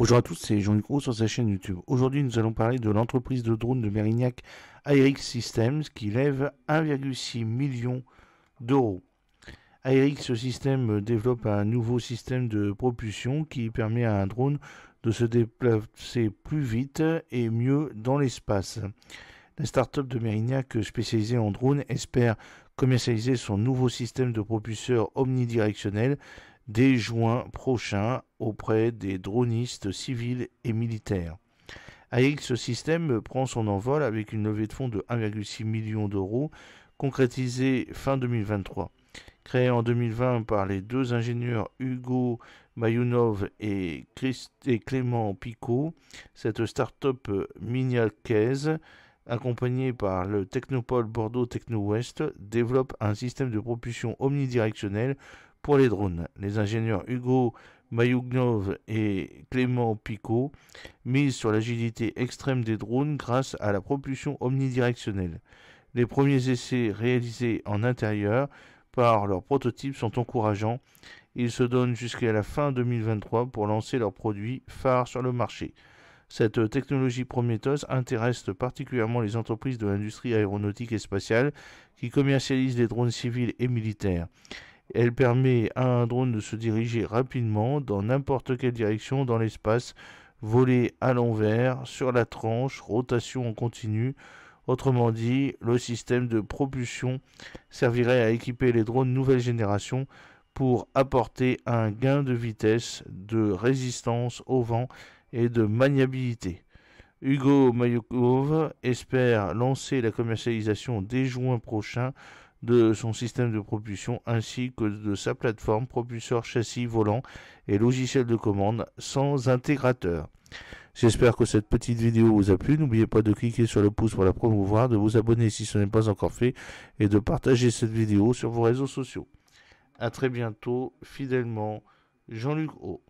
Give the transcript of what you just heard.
Bonjour à tous, c'est Jean Roux sur sa chaîne YouTube. Aujourd'hui, nous allons parler de l'entreprise de drones de Mérignac Aerix Systems qui lève 1,6 million d'euros. Aerix Systems développe un nouveau système de propulsion qui permet à un drone de se déplacer plus vite et mieux dans l'espace. La start-up de Mérignac spécialisée en drones espère commercialiser son nouveau système de propulseur omnidirectionnel dès juin prochain auprès des dronistes civils et militaires. AX ce système prend son envol avec une levée de fonds de 1,6 million d'euros concrétisée fin 2023. Créée en 2020 par les deux ingénieurs Hugo Mayunov et, Clément Picot, cette start-up miniacaise, accompagnée par le Technopole Bordeaux Techno West, développe un système de propulsion omnidirectionnelle pour les drones. Les ingénieurs Hugo Mayugnov et Clément Picot misent sur l'agilité extrême des drones grâce à la propulsion omnidirectionnelle. Les premiers essais réalisés en intérieur par leurs prototypes sont encourageants. Ils se donnent jusqu'à la fin 2023 pour lancer leurs produits phares sur le marché. Cette technologie prometteuse intéresse particulièrement les entreprises de l'industrie aéronautique et spatiale qui commercialisent des drones civils et militaires. Elle permet à un drone de se diriger rapidement dans n'importe quelle direction dans l'espace, voler à l'envers, sur la tranche, rotation en continu. Autrement dit, le système de propulsion servirait à équiper les drones nouvelle génération pour apporter un gain de vitesse, de résistance au vent et de maniabilité. Hugo Mayukov espère lancer la commercialisation dès juin prochain de son système de propulsion ainsi que de sa plateforme, propulseur, châssis, volant et logiciel de commande sans intégrateur. J'espère que cette petite vidéo vous a plu. N'oubliez pas de cliquer sur le pouce pour la promouvoir, de vous abonner si ce n'est pas encore fait et de partager cette vidéo sur vos réseaux sociaux. A très bientôt, fidèlement, Jean-Luc O.